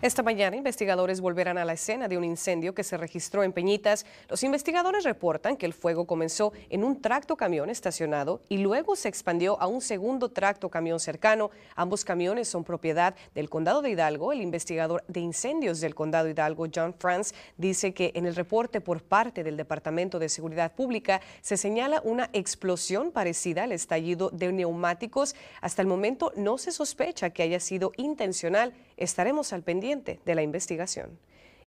Esta mañana investigadores volverán a la escena de un incendio que se registró en Peñitas. Los investigadores reportan que el fuego comenzó en un tracto camión estacionado y luego se expandió a un segundo tracto camión cercano. Ambos camiones son propiedad del Condado de Hidalgo. El investigador de incendios del Condado Hidalgo, John Franz, dice que en el reporte por parte del Departamento de Seguridad Pública se señala una explosión parecida al estallido de neumáticos. Hasta el momento no se sospecha que haya sido intencional Estaremos al pendiente de la investigación.